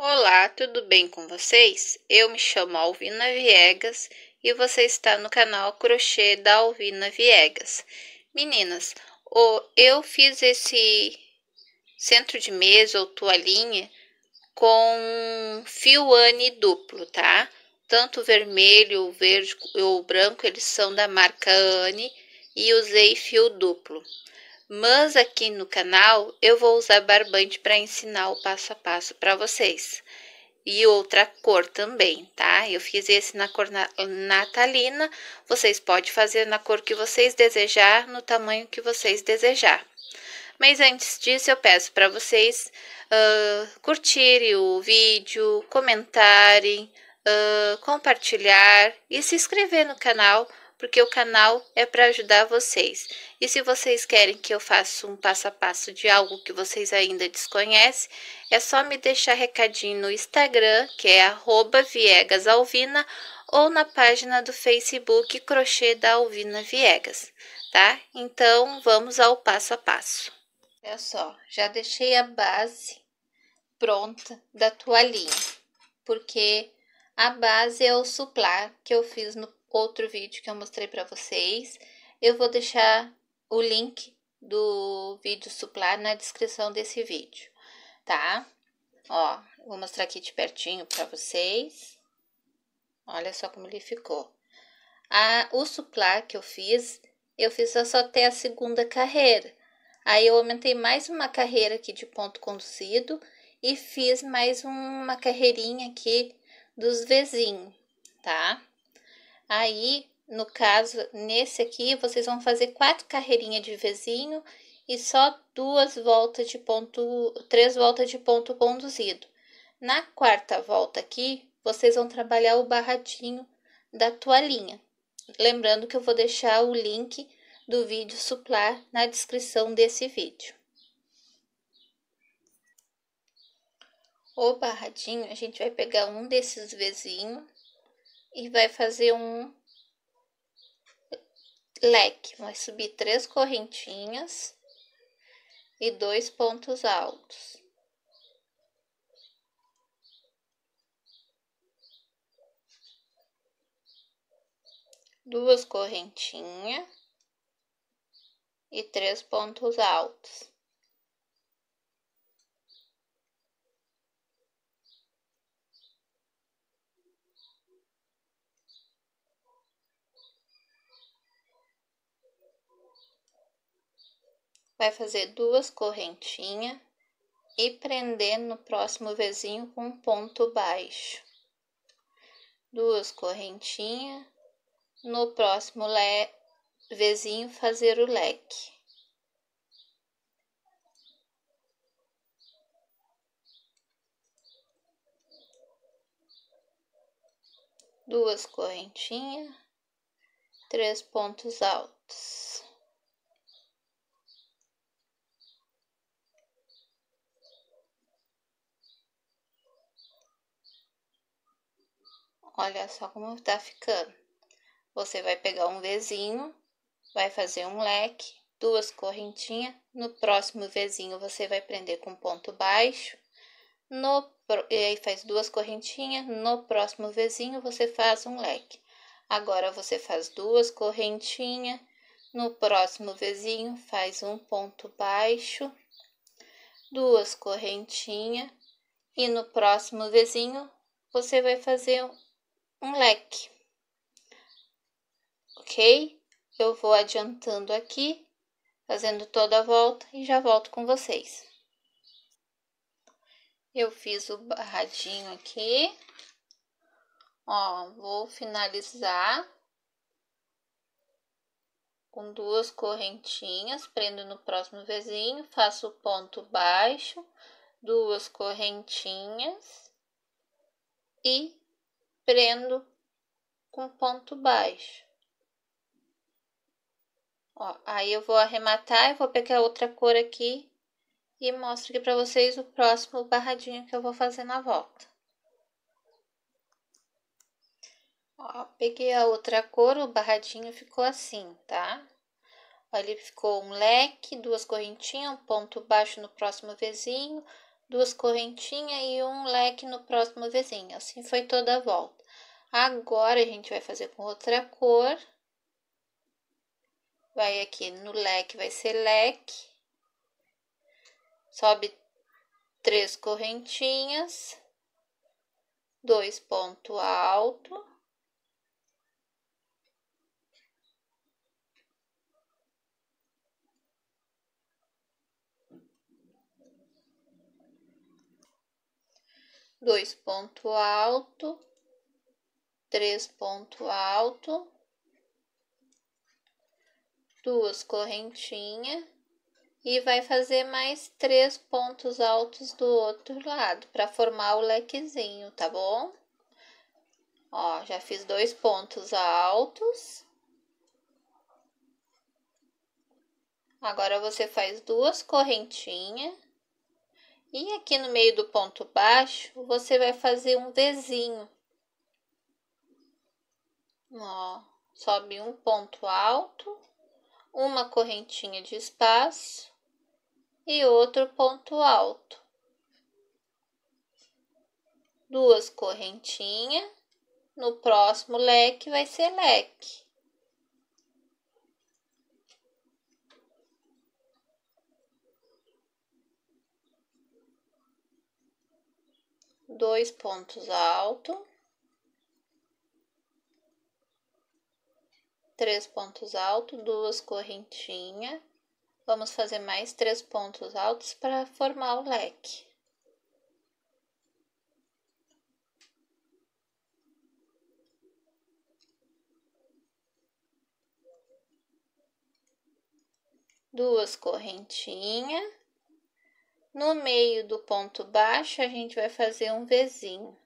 Olá, tudo bem com vocês? Eu me chamo Alvina Viegas e você está no canal Crochê da Alvina Viegas. Meninas, eu fiz esse centro de mesa ou toalhinha com fio Anne duplo, tá? Tanto vermelho, verde ou branco, eles são da marca Anne e usei fio duplo mas aqui no canal eu vou usar barbante para ensinar o passo a passo para vocês. E outra cor também, tá? Eu fiz esse na cor natalina, vocês podem fazer na cor que vocês desejar, no tamanho que vocês desejar. Mas antes disso, eu peço para vocês uh, curtirem o vídeo, comentarem, uh, compartilhar e se inscrever no canal porque o canal é para ajudar vocês. E se vocês querem que eu faça um passo a passo de algo que vocês ainda desconhecem, é só me deixar recadinho no Instagram, que é @viegasalvina, ou na página do Facebook Crochê da Alvina Viegas, tá? Então, vamos ao passo a passo. Olha só, já deixei a base pronta da toalhinha, porque a base é o suplá que eu fiz no outro vídeo que eu mostrei para vocês. Eu vou deixar o link do vídeo suplar na descrição desse vídeo, tá? Ó, vou mostrar aqui de pertinho para vocês. Olha só como ele ficou. A, o suplar que eu fiz, eu fiz só até a segunda carreira. Aí eu aumentei mais uma carreira aqui de ponto conduzido e fiz mais uma carreirinha aqui dos vizinhos, tá? Aí, no caso, nesse aqui, vocês vão fazer quatro carreirinhas de vizinho e só duas voltas de ponto, três voltas de ponto conduzido. Na quarta volta aqui, vocês vão trabalhar o barradinho da toalhinha. Lembrando que eu vou deixar o link do vídeo suplar na descrição desse vídeo. O barradinho, a gente vai pegar um desses vizinhos e vai fazer um leque, vai subir três correntinhas e dois pontos altos. Duas correntinhas e três pontos altos. vai fazer duas correntinhas e prender no próximo vizinho com um ponto baixo. Duas correntinhas, no próximo vizinho fazer o leque. Duas correntinhas, três pontos altos. Olha só como tá ficando. Você vai pegar um vizinho, vai fazer um leque, duas correntinhas. No próximo vizinho você vai prender com ponto baixo. No, e aí faz duas correntinhas. No próximo vizinho você faz um leque. Agora, você faz duas correntinhas. No próximo vizinho faz um ponto baixo, duas correntinhas. E no próximo vizinho você vai fazer um leque, ok? Eu vou adiantando aqui, fazendo toda a volta e já volto com vocês. Eu fiz o barradinho aqui, ó, vou finalizar com duas correntinhas, prendo no próximo vizinho, faço o ponto baixo, duas correntinhas e prendo com ponto baixo. Ó, aí eu vou arrematar, eu vou pegar outra cor aqui e mostro aqui para vocês o próximo barradinho que eu vou fazer na volta. Ó, peguei a outra cor, o barradinho ficou assim, tá? Ali ficou um leque, duas correntinhas, um ponto baixo no próximo vizinho, duas correntinhas e um leque no próximo vizinho. Assim foi toda a volta. Agora, a gente vai fazer com outra cor. Vai aqui no leque, vai ser leque. Sobe três correntinhas. Dois ponto alto. Dois ponto alto três ponto alto, duas correntinhas e vai fazer mais três pontos altos do outro lado para formar o lequezinho, tá bom? Ó, já fiz dois pontos altos. Agora você faz duas correntinhas e aqui no meio do ponto baixo você vai fazer um Vzinho Ó, sobe um ponto alto, uma correntinha de espaço e outro ponto alto. Duas correntinhas, no próximo leque vai ser leque. dois pontos altos, três pontos altos, duas correntinhas. Vamos fazer mais três pontos altos para formar o leque. Duas correntinhas. No meio do ponto baixo, a gente vai fazer um Vzinho.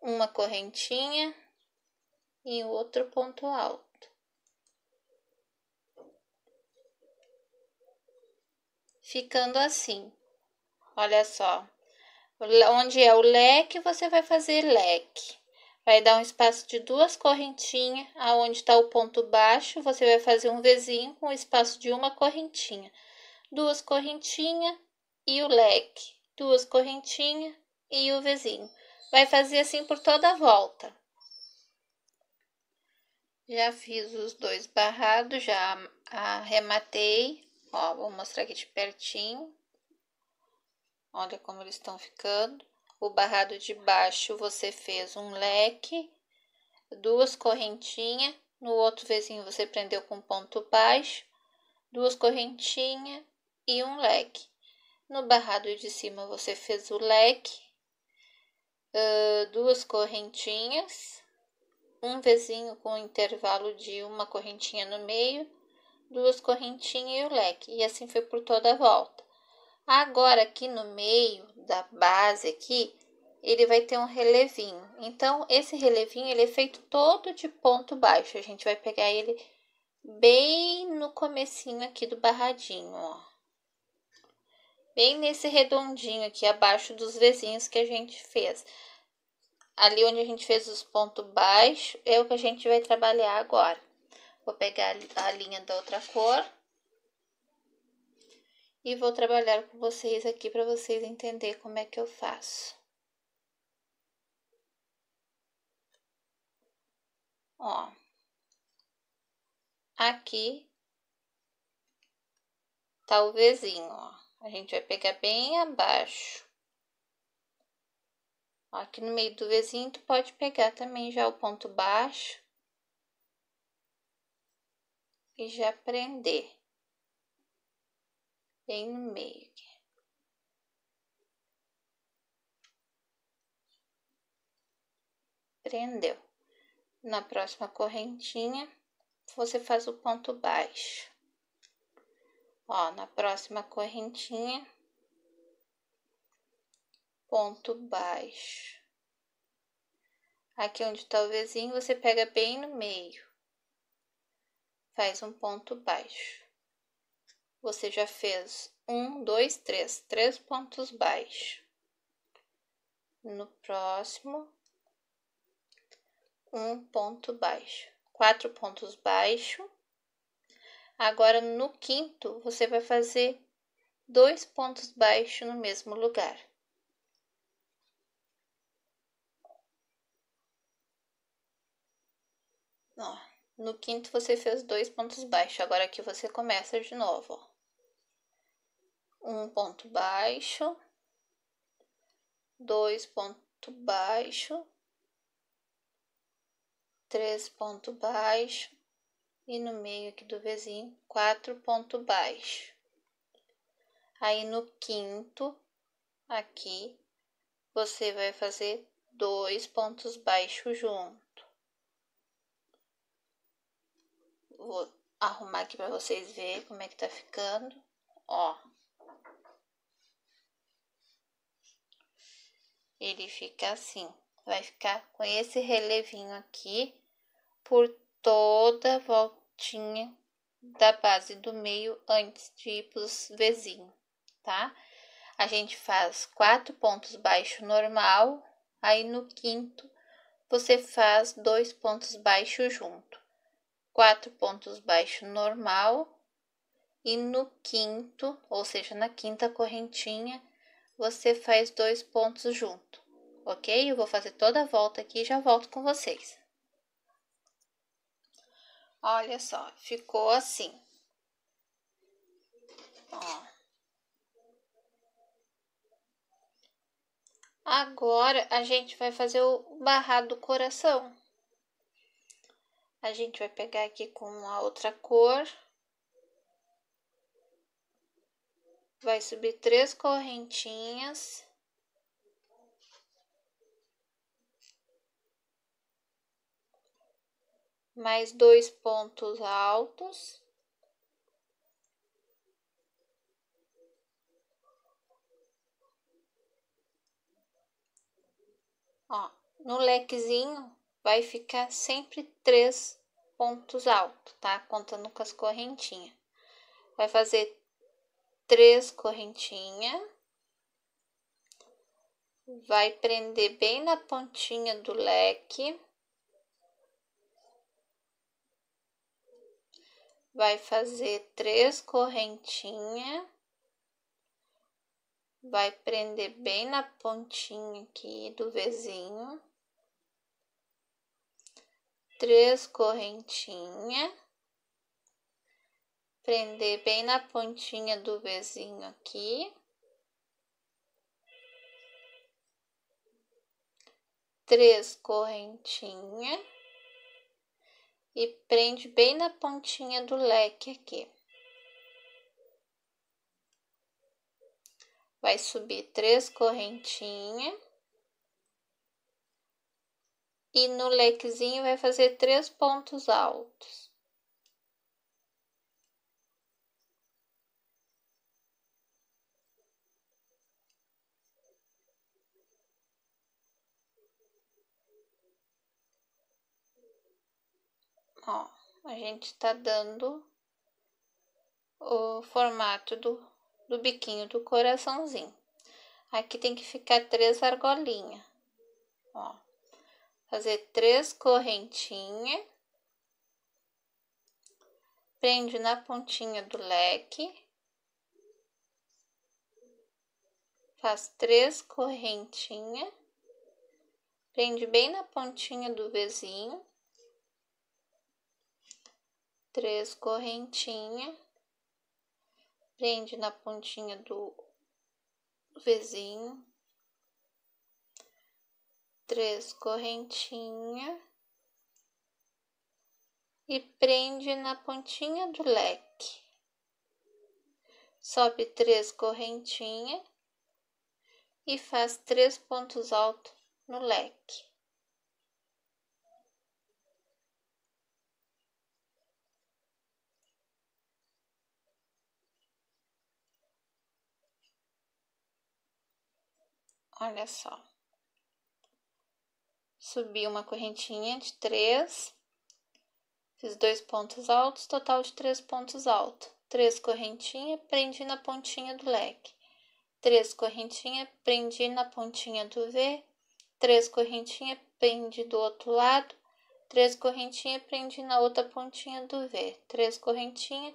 uma correntinha e outro ponto alto. Ficando assim, olha só. Onde é o leque, você vai fazer leque. Vai dar um espaço de duas correntinhas, aonde está o ponto baixo, você vai fazer um vizinho com espaço de uma correntinha. Duas correntinhas e o leque. Duas correntinhas e o vizinho Vai fazer assim por toda a volta. Já fiz os dois barrados, já arrematei. Ó, vou mostrar aqui de pertinho. Olha como eles estão ficando. O barrado de baixo você fez um leque, duas correntinhas. No outro vizinho você prendeu com ponto baixo, duas correntinhas e um leque. No barrado de cima você fez o leque, uh, duas correntinhas, um vizinho com intervalo de uma correntinha no meio, duas correntinhas e o leque, e assim foi por toda a volta. Agora, aqui no meio da base aqui, ele vai ter um relevinho. Então, esse relevinho ele é feito todo de ponto baixo. A gente vai pegar ele bem no comecinho aqui do barradinho, ó bem nesse redondinho aqui abaixo dos vizinhos que a gente fez. Ali onde a gente fez os pontos baixos, é o que a gente vai trabalhar agora. Vou pegar a linha da outra cor e vou trabalhar com vocês aqui para vocês entender como é que eu faço. Ó, aqui tá o vizinho, ó. A gente vai pegar bem abaixo. Aqui no meio do vizinho, tu pode pegar também já o ponto baixo. E já prender. Bem no meio aqui. Prendeu. Na próxima correntinha, você faz o ponto baixo ó, na próxima correntinha, ponto baixo. Aqui onde tá o vizinho, você pega bem no meio, faz um ponto baixo. Você já fez um, dois, três, três pontos baixos. No próximo, um ponto baixo, quatro pontos baixo Agora, no quinto, você vai fazer dois pontos baixos no mesmo lugar. Ó, no quinto você fez dois pontos baixos, agora aqui você começa de novo, ó. Um ponto baixo, dois ponto baixo, três ponto baixo, e no meio aqui do vizinho, quatro pontos baixos. Aí no quinto, aqui, você vai fazer dois pontos baixos junto. Vou arrumar aqui para vocês verem como é que tá ficando, ó. Ele fica assim, vai ficar com esse relevinho aqui por toda a volta tinha da base do meio antes de ir para os vizinhos, tá? A gente faz quatro pontos baixos normal, aí no quinto você faz dois pontos baixos junto, quatro pontos baixos normal, e no quinto, ou seja, na quinta correntinha, você faz dois pontos junto, ok? Eu vou fazer toda a volta aqui e já volto com vocês. Olha só, ficou assim. Ó. Agora, a gente vai fazer o barrado do coração. A gente vai pegar aqui com a outra cor. Vai subir três correntinhas. mais dois pontos altos. Ó, no lequezinho vai ficar sempre três pontos altos, tá? Contando com as correntinhas. Vai fazer três correntinhas vai prender bem na pontinha do leque. vai fazer três correntinhas, vai prender bem na pontinha aqui do vizinho, três correntinhas, prender bem na pontinha do vizinho aqui. Três correntinhas e prende bem na pontinha do leque aqui. Vai subir três correntinhas. E no lequezinho vai fazer três pontos altos. ó, a gente tá dando o formato do, do biquinho do coraçãozinho. Aqui tem que ficar três argolinhas, ó. Fazer três correntinhas. Prende na pontinha do leque. Faz três correntinhas. Prende bem na pontinha do vizinho três correntinhas, prende na pontinha do vizinho, três correntinhas e prende na pontinha do leque. Sobe três correntinhas e faz três pontos altos no leque. olha só. Subi uma correntinha de três, fiz dois pontos altos, total de três pontos altos. Três correntinhas, prendi na pontinha do leque. Três correntinhas, prendi na pontinha do V. Três correntinhas, prendi do outro lado. Três correntinhas, prendi na outra pontinha do V. Três correntinhas,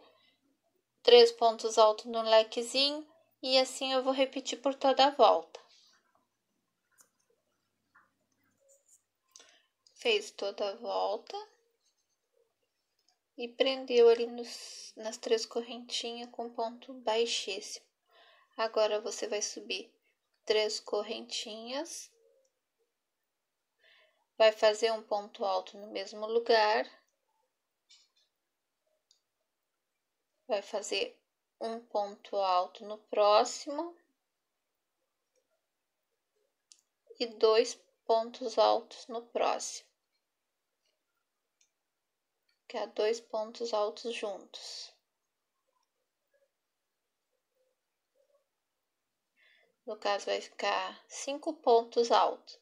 três pontos altos no lequezinho. E assim eu vou repetir por toda a volta. fez toda a volta e prendeu ali nos, nas três correntinhas com ponto baixíssimo. Agora você vai subir três correntinhas, vai fazer um ponto alto no mesmo lugar, vai fazer um ponto alto no próximo e dois pontos altos no próximo que há é dois pontos altos juntos. No caso, vai ficar cinco pontos altos,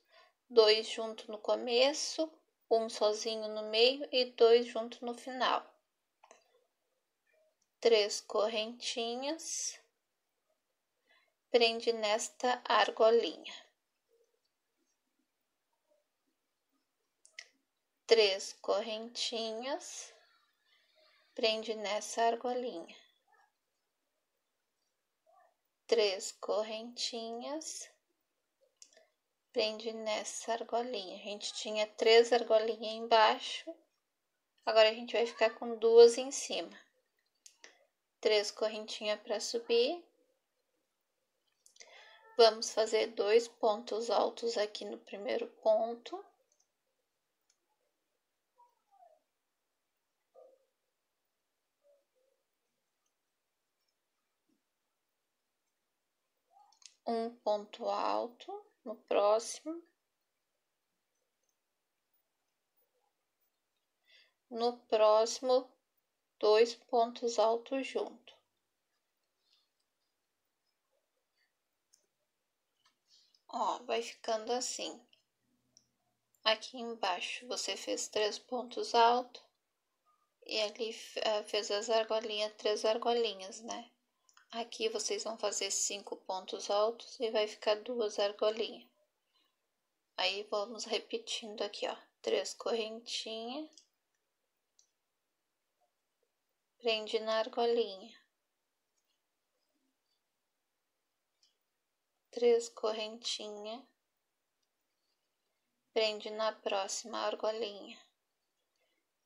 dois juntos no começo, um sozinho no meio e dois juntos no final. Três correntinhas, prende nesta argolinha. três correntinhas, prende nessa argolinha, três correntinhas, prende nessa argolinha. A gente tinha três argolinhas embaixo, agora a gente vai ficar com duas em cima, três correntinhas para subir. Vamos fazer dois pontos altos aqui no primeiro ponto. um ponto alto no próximo. No próximo, dois pontos altos junto. Ó, vai ficando assim. Aqui embaixo você fez três pontos altos e ali eh, fez as argolinhas, três argolinhas, né? Aqui vocês vão fazer cinco pontos altos e vai ficar duas argolinhas. Aí vamos repetindo aqui, ó, três correntinhas, prende na argolinha, três correntinhas, prende na próxima argolinha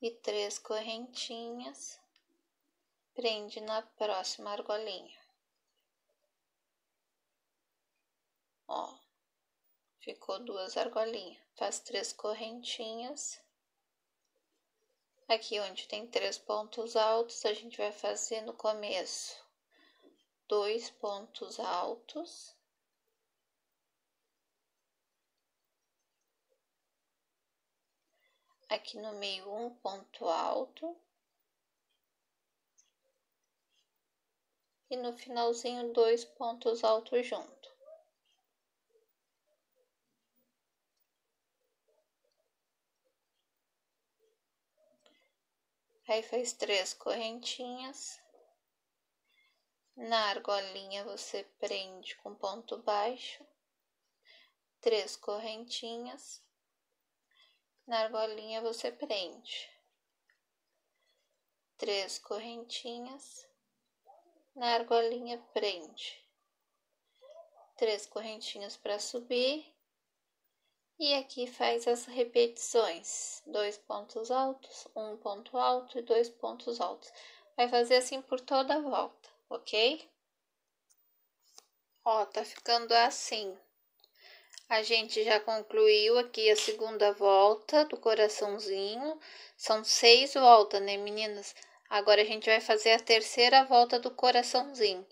e três correntinhas Prende na próxima argolinha. Ó, ficou duas argolinhas. Faz três correntinhas. Aqui onde tem três pontos altos, a gente vai fazer no começo dois pontos altos. Aqui no meio um ponto alto. e no finalzinho dois pontos altos junto. Aí faz três correntinhas. Na argolinha você prende com ponto baixo, três correntinhas. Na argolinha você prende três correntinhas na argolinha prende três correntinhas para subir e aqui faz as repetições dois pontos altos um ponto alto e dois pontos altos vai fazer assim por toda a volta ok ó tá ficando assim a gente já concluiu aqui a segunda volta do coraçãozinho são seis voltas né meninas Agora a gente vai fazer a terceira volta do coraçãozinho.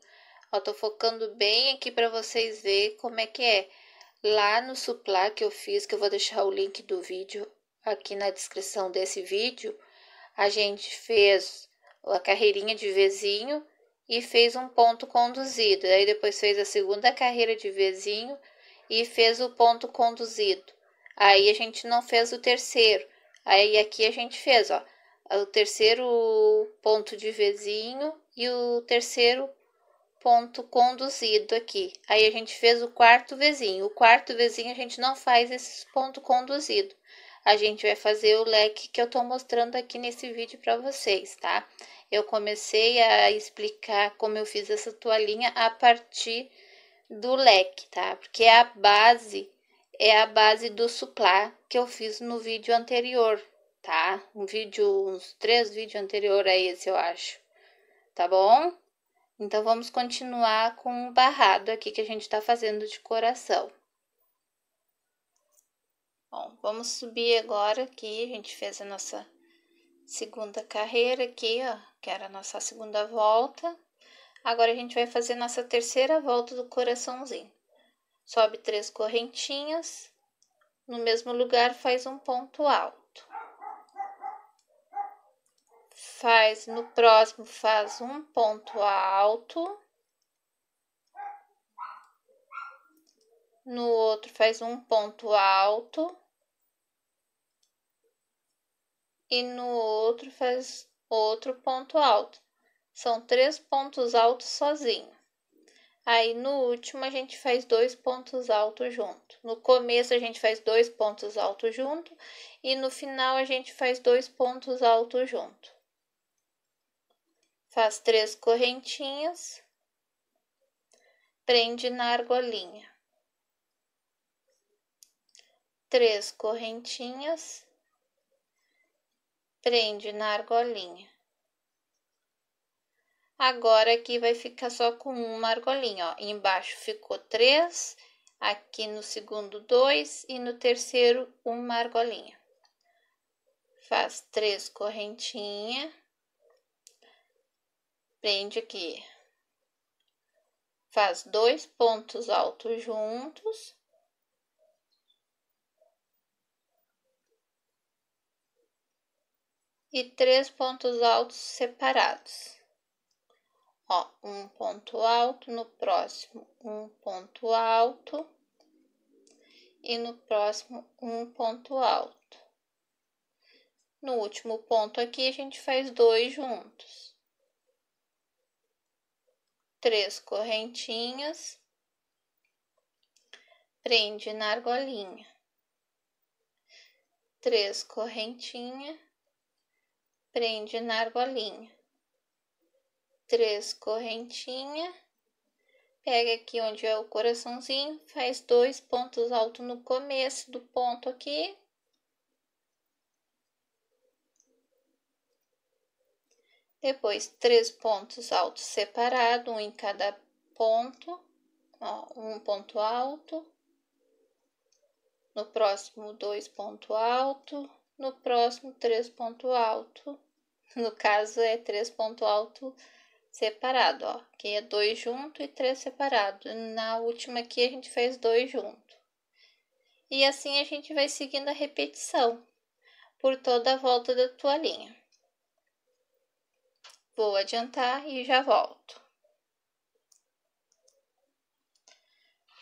Eu tô focando bem aqui para vocês ver como é que é. Lá no suplá que eu fiz, que eu vou deixar o link do vídeo aqui na descrição desse vídeo, a gente fez a carreirinha de vizinho e fez um ponto conduzido. Aí depois fez a segunda carreira de vizinho e fez o ponto conduzido. Aí a gente não fez o terceiro. Aí aqui a gente fez, ó o terceiro ponto de vizinho e o terceiro ponto conduzido aqui. Aí a gente fez o quarto vizinho. O quarto vizinho a gente não faz esse ponto conduzido. A gente vai fazer o leque que eu tô mostrando aqui nesse vídeo para vocês, tá? Eu comecei a explicar como eu fiz essa toalhinha a partir do leque, tá? Porque a base é a base do suplá que eu fiz no vídeo anterior, tá? Um vídeo, uns três vídeos anterior a esse, eu acho. Tá bom? Então, vamos continuar com o barrado aqui que a gente tá fazendo de coração. Bom, vamos subir agora aqui, a gente fez a nossa segunda carreira aqui, ó, que era a nossa segunda volta. Agora, a gente vai fazer nossa terceira volta do coraçãozinho. Sobe três correntinhas, no mesmo lugar faz um ponto alto. faz no próximo faz um ponto alto no outro faz um ponto alto e no outro faz outro ponto alto são três pontos altos sozinho aí no último a gente faz dois pontos altos junto no começo a gente faz dois pontos altos junto e no final a gente faz dois pontos altos junto faz três correntinhas, prende na argolinha, três correntinhas, prende na argolinha. Agora aqui vai ficar só com uma argolinha, ó. Embaixo ficou três, aqui no segundo dois e no terceiro uma argolinha. Faz três correntinhas prende aqui, faz dois pontos altos juntos. E três pontos altos separados. Ó, um ponto alto, no próximo um ponto alto e no próximo um ponto alto. No último ponto aqui, a gente faz dois juntos três correntinhas, prende na argolinha, três correntinha, prende na argolinha, três correntinha, pega aqui onde é o coraçãozinho, faz dois pontos altos no começo do ponto aqui, Depois, três pontos altos separados, um em cada ponto, ó, um ponto alto. No próximo, dois ponto alto. No próximo, três ponto alto. No caso, é três ponto alto separado, ó. que é dois junto e três separado. Na última aqui, a gente fez dois junto. E assim, a gente vai seguindo a repetição por toda a volta da tua linha. Vou adiantar e já volto.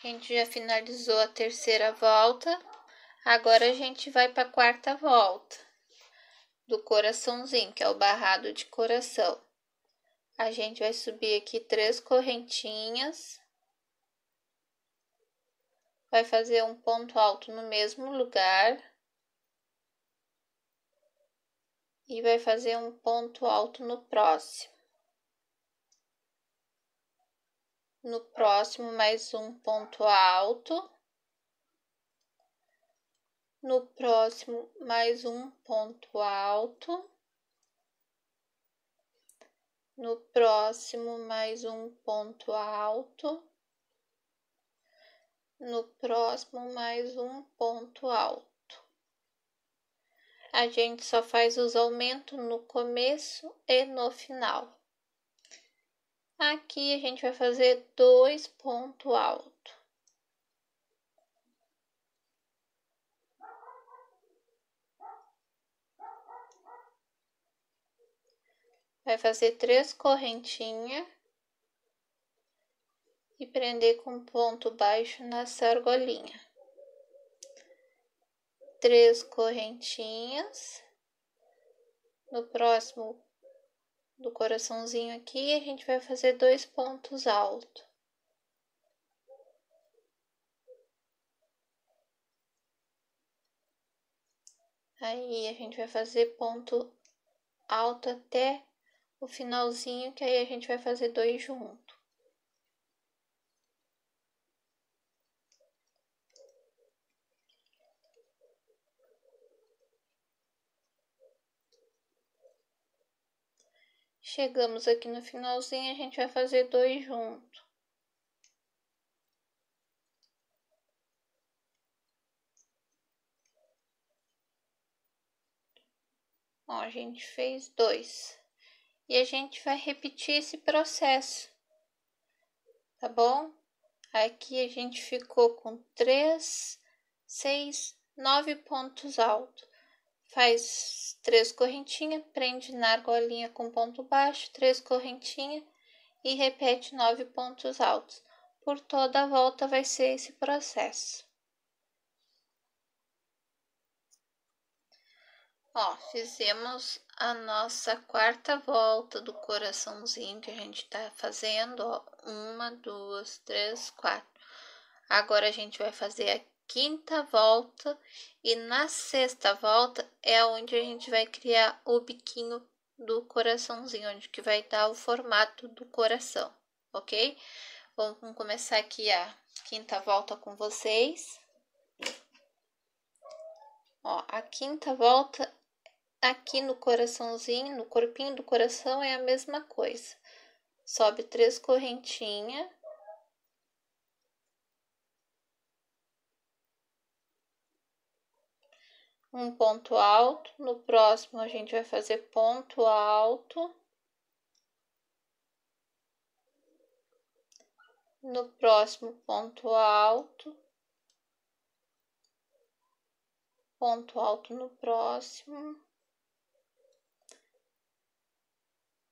A gente já finalizou a terceira volta. Agora a gente vai para a quarta volta do coraçãozinho, que é o barrado de coração. A gente vai subir aqui três correntinhas. Vai fazer um ponto alto no mesmo lugar. e vai fazer um ponto alto no próximo. No próximo, mais um ponto alto. No próximo, mais um ponto alto. No próximo, mais um ponto alto. No próximo, mais um ponto alto a gente só faz os aumentos no começo e no final. Aqui a gente vai fazer dois pontos altos. Vai fazer três correntinhas e prender com ponto baixo nessa argolinha três correntinhas. No próximo do coraçãozinho aqui, a gente vai fazer dois pontos altos. Aí, a gente vai fazer ponto alto até o finalzinho, que aí a gente vai fazer dois juntos. Chegamos aqui no finalzinho, a gente vai fazer dois juntos. Ó, a gente fez dois. E a gente vai repetir esse processo, tá bom? Aqui a gente ficou com três, seis, nove pontos altos faz três correntinhas, prende na argolinha com ponto baixo, três correntinhas e repete nove pontos altos. Por toda a volta vai ser esse processo. Ó, fizemos a nossa quarta volta do coraçãozinho que a gente tá fazendo, ó, uma, duas, três, quatro. Agora a gente vai fazer quinta volta e na sexta volta é onde a gente vai criar o biquinho do coraçãozinho, onde que vai dar o formato do coração, ok? Vamos começar aqui a quinta volta com vocês. Ó, a quinta volta aqui no coraçãozinho, no corpinho do coração é a mesma coisa. Sobe três correntinhas um ponto alto, no próximo a gente vai fazer ponto alto, no próximo ponto alto, ponto alto no próximo,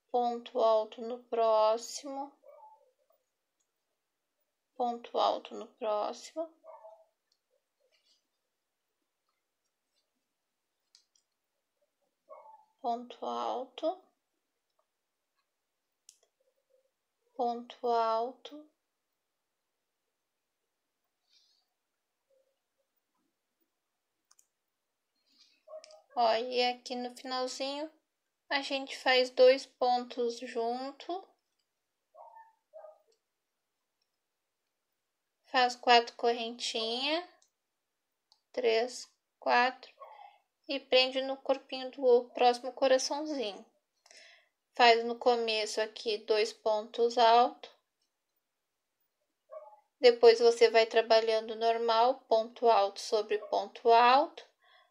ponto alto no próximo, ponto alto no próximo. ponto alto, ponto alto, ó, e aqui no finalzinho a gente faz dois pontos junto, faz quatro correntinhas, três, quatro e prende no corpinho do próximo coraçãozinho. Faz no começo aqui dois pontos altos. Depois você vai trabalhando normal, ponto alto sobre ponto alto,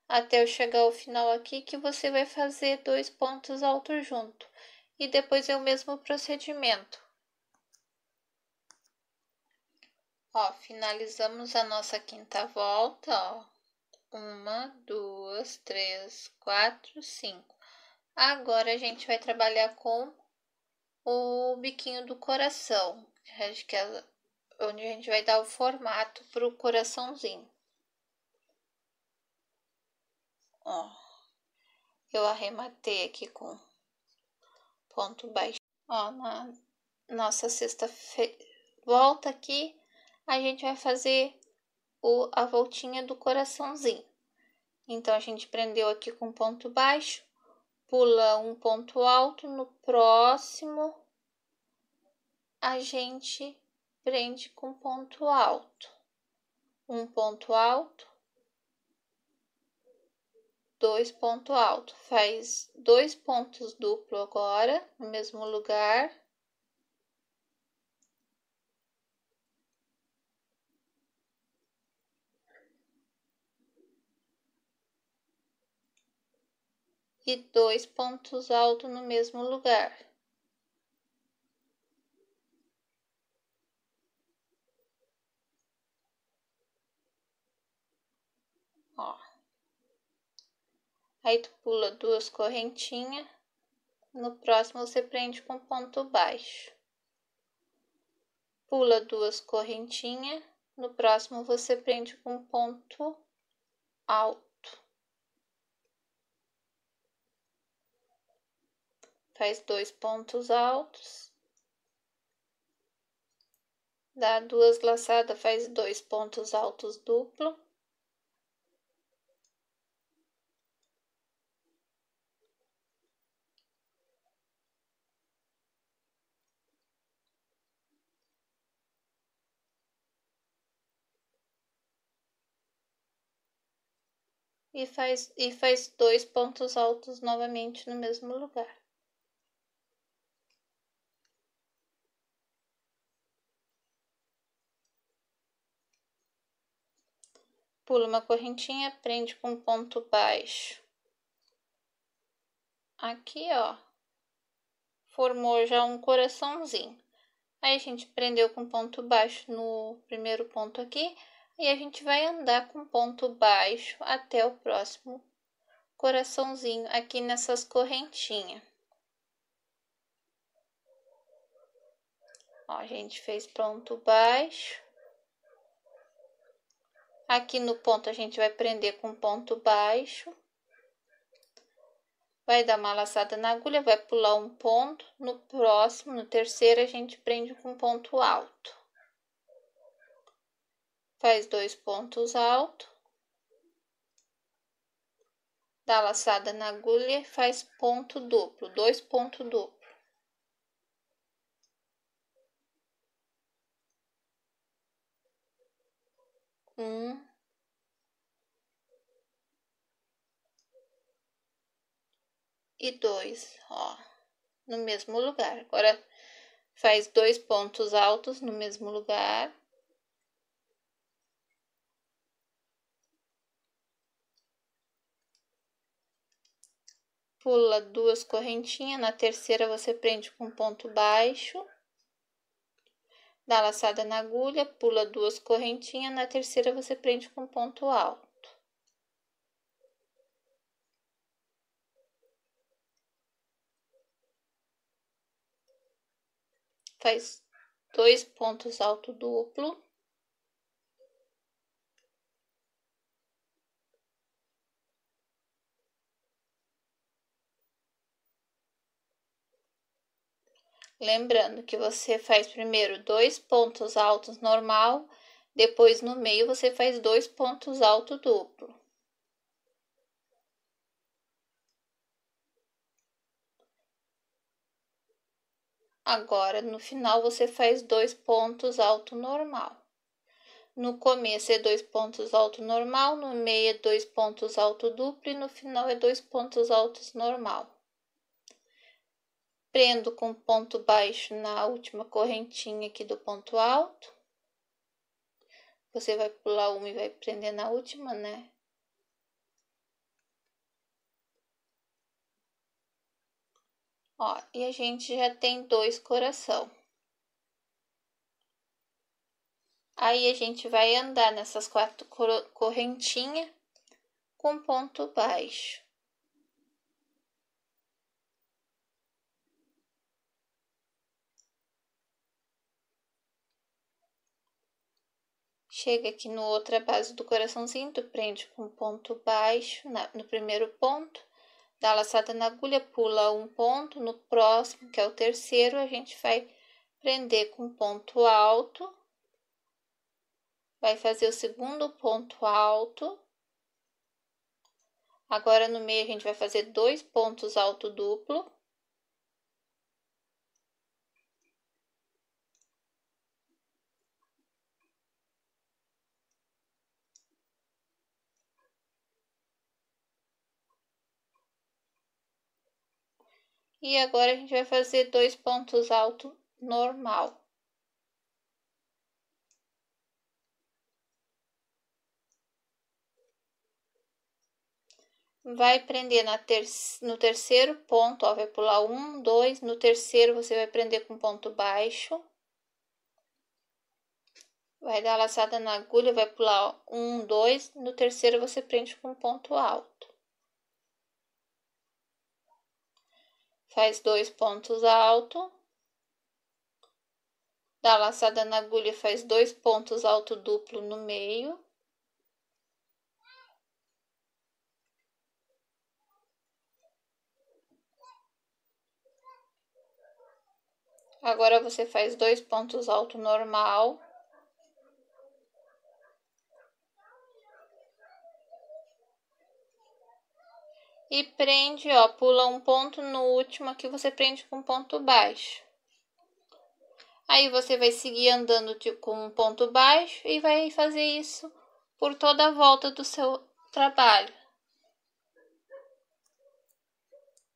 até eu chegar ao final aqui que você vai fazer dois pontos altos junto. E depois é o mesmo procedimento. Ó, finalizamos a nossa quinta volta, ó. Uma, duas, três, quatro, cinco. Agora a gente vai trabalhar com o biquinho do coração, que é onde a gente vai dar o formato para o coraçãozinho. Ó, eu arrematei aqui com ponto baixo. Ó, na nossa sexta volta aqui, a gente vai fazer o, a voltinha do coraçãozinho. Então, a gente prendeu aqui com ponto baixo, pula um ponto alto, no próximo a gente prende com ponto alto. Um ponto alto, dois ponto alto. Faz dois pontos duplo agora, no mesmo lugar. e dois pontos altos no mesmo lugar. Ó. Aí tu pula duas correntinhas, no próximo você prende com ponto baixo. Pula duas correntinhas, no próximo você prende com ponto alto. faz dois pontos altos. Dá duas laçadas, faz dois pontos altos duplo. e faz, e faz dois pontos altos novamente no mesmo lugar. Pula uma correntinha, prende com ponto baixo. Aqui, ó, formou já um coraçãozinho. Aí a gente prendeu com ponto baixo no primeiro ponto aqui e a gente vai andar com ponto baixo até o próximo coraçãozinho aqui nessas correntinhas. Ó, a gente fez ponto baixo, Aqui no ponto a gente vai prender com ponto baixo. Vai dar uma laçada na agulha, vai pular um ponto. No próximo, no terceiro, a gente prende com ponto alto. Faz dois pontos altos. Dá laçada na agulha e faz ponto duplo, dois pontos duplo. um e dois, ó, no mesmo lugar. Agora, faz dois pontos altos no mesmo lugar. Pula duas correntinhas, na terceira você prende com ponto baixo dá laçada na agulha, pula duas correntinhas, na terceira você prende com ponto alto. Faz dois pontos alto duplo. Lembrando que você faz primeiro dois pontos altos normal, depois no meio você faz dois pontos alto duplo. Agora, no final, você faz dois pontos alto normal. No começo é dois pontos alto normal, no meio é dois pontos alto duplo e no final é dois pontos altos normal prendo com ponto baixo na última correntinha aqui do ponto alto. Você vai pular uma e vai prender na última, né? Ó, e a gente já tem dois coração. Aí a gente vai andar nessas quatro correntinhas com ponto baixo. Chega aqui no outra base do coraçãozinho, tu prende com ponto baixo na, no primeiro ponto, dá laçada na agulha, pula um ponto, no próximo, que é o terceiro, a gente vai prender com ponto alto, vai fazer o segundo ponto alto. Agora, no meio, a gente vai fazer dois pontos alto duplo. E agora a gente vai fazer dois pontos altos normal. Vai prender na ter no terceiro ponto, ó, vai pular um, dois, no terceiro você vai prender com ponto baixo. Vai dar laçada na agulha, vai pular um, dois, no terceiro você prende com ponto alto. faz dois pontos alto, dá laçada na agulha, faz dois pontos alto duplo no meio. Agora você faz dois pontos alto normal. e prende, ó, pula um ponto no último aqui, você prende com ponto baixo. Aí você vai seguir andando de, com um ponto baixo e vai fazer isso por toda a volta do seu trabalho.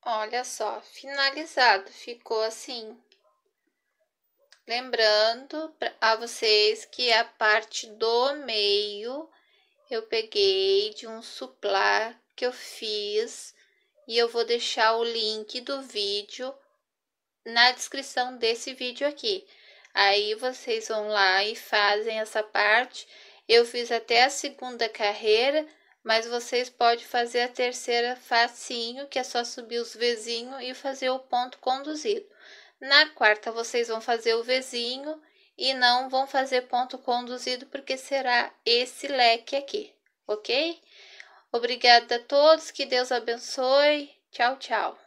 Olha só, finalizado, ficou assim. Lembrando a vocês que a parte do meio eu peguei de um suplá que eu fiz e eu vou deixar o link do vídeo na descrição desse vídeo aqui. Aí vocês vão lá e fazem essa parte. Eu fiz até a segunda carreira, mas vocês podem fazer a terceira facinho, que é só subir os vizinhos e fazer o ponto conduzido. Na quarta, vocês vão fazer o vizinho e não vão fazer ponto conduzido, porque será esse leque aqui, ok? Obrigada a todos, que Deus abençoe. Tchau, tchau.